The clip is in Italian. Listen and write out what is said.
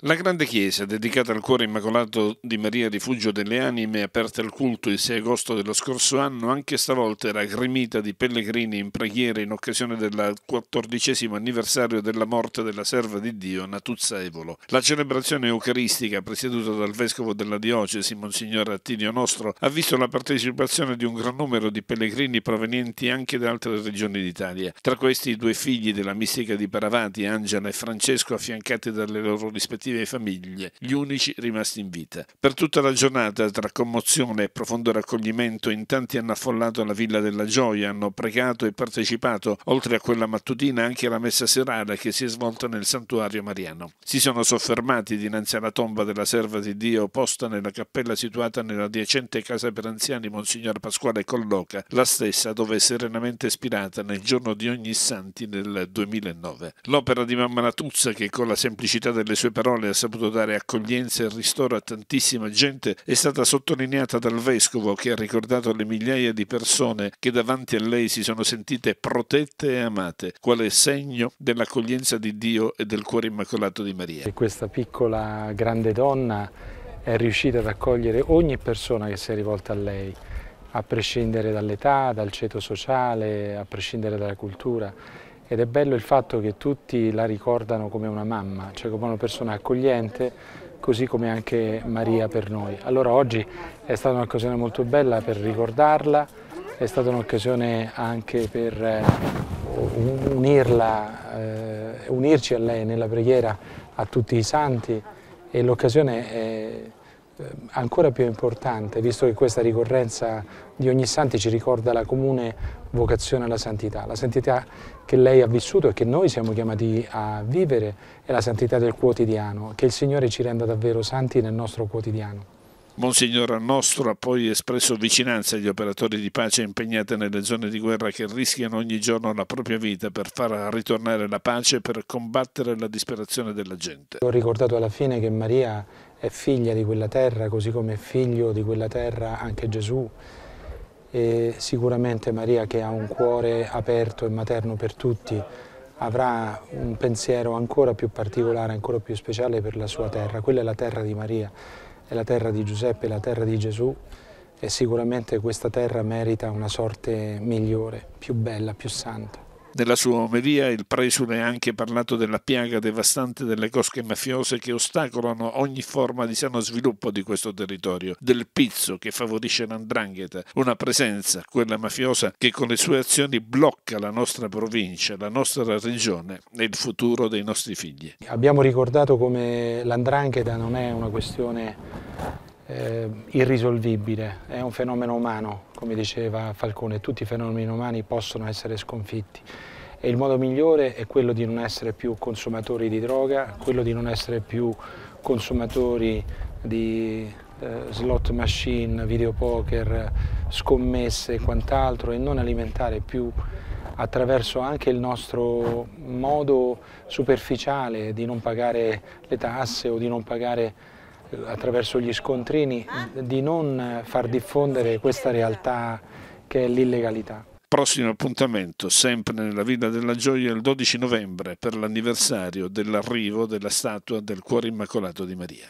La grande chiesa, dedicata al cuore immacolato di Maria Rifugio delle Anime, aperta al culto il 6 agosto dello scorso anno, anche stavolta era gremita di pellegrini in preghiera in occasione del quattordicesimo anniversario della morte della serva di Dio Natuzza Evolo. La celebrazione eucaristica, presieduta dal vescovo della diocesi, Monsignor Attilio Nostro, ha visto la partecipazione di un gran numero di pellegrini provenienti anche da altre regioni d'Italia. Tra questi i due figli della mistica di Paravati, Angela e Francesco, affiancati dalle loro rispettive rispettive famiglie, gli unici rimasti in vita. Per tutta la giornata, tra commozione e profondo raccoglimento, in tanti hanno affollato la Villa della Gioia, hanno pregato e partecipato, oltre a quella mattutina, anche alla messa serale che si è svolta nel santuario mariano. Si sono soffermati dinanzi alla tomba della serva di Dio posta nella cappella situata nella adiacente casa per anziani Monsignor Pasquale Colloca, la stessa dove è serenamente ispirata nel giorno di ogni santi nel 2009. L'opera di Mamma Latuzza, che con la semplicità delle sue parole parole ha saputo dare accoglienza e ristoro a tantissima gente è stata sottolineata dal vescovo che ha ricordato le migliaia di persone che davanti a lei si sono sentite protette e amate, quale segno dell'accoglienza di Dio e del cuore immacolato di Maria. E questa piccola grande donna è riuscita ad accogliere ogni persona che si è rivolta a lei, a prescindere dall'età, dal ceto sociale, a prescindere dalla cultura ed è bello il fatto che tutti la ricordano come una mamma, cioè come una persona accogliente, così come anche Maria per noi. Allora oggi è stata un'occasione molto bella per ricordarla, è stata un'occasione anche per eh, unirla, eh, unirci a lei nella preghiera a tutti i santi e l'occasione è eh, ancora più importante, visto che questa ricorrenza di ogni santi ci ricorda la comune vocazione alla santità, la santità che lei ha vissuto e che noi siamo chiamati a vivere è la santità del quotidiano, che il Signore ci renda davvero santi nel nostro quotidiano. Monsignor Annostro ha poi espresso vicinanza agli operatori di pace impegnati nelle zone di guerra che rischiano ogni giorno la propria vita per far ritornare la pace per combattere la disperazione della gente. Ho ricordato alla fine che Maria è figlia di quella terra, così come è figlio di quella terra anche Gesù. E sicuramente Maria, che ha un cuore aperto e materno per tutti, avrà un pensiero ancora più particolare, ancora più speciale per la sua terra. Quella è la terra di Maria, è la terra di Giuseppe, è la terra di Gesù e sicuramente questa terra merita una sorte migliore, più bella, più santa. Nella sua omelia il presule ha anche parlato della piaga devastante delle cosche mafiose che ostacolano ogni forma di sano sviluppo di questo territorio, del pizzo che favorisce l'andrangheta, una presenza, quella mafiosa, che con le sue azioni blocca la nostra provincia, la nostra regione e il futuro dei nostri figli. Abbiamo ricordato come l'andrangheta non è una questione eh, irrisolvibile, è un fenomeno umano, come diceva Falcone, tutti i fenomeni umani possono essere sconfitti e il modo migliore è quello di non essere più consumatori di droga, quello di non essere più consumatori di eh, slot machine, videopoker, scommesse e quant'altro e non alimentare più attraverso anche il nostro modo superficiale di non pagare le tasse o di non pagare attraverso gli scontrini di non far diffondere questa realtà che è l'illegalità. Prossimo appuntamento, sempre nella Villa della Gioia, il 12 novembre, per l'anniversario dell'arrivo della statua del Cuore Immacolato di Maria.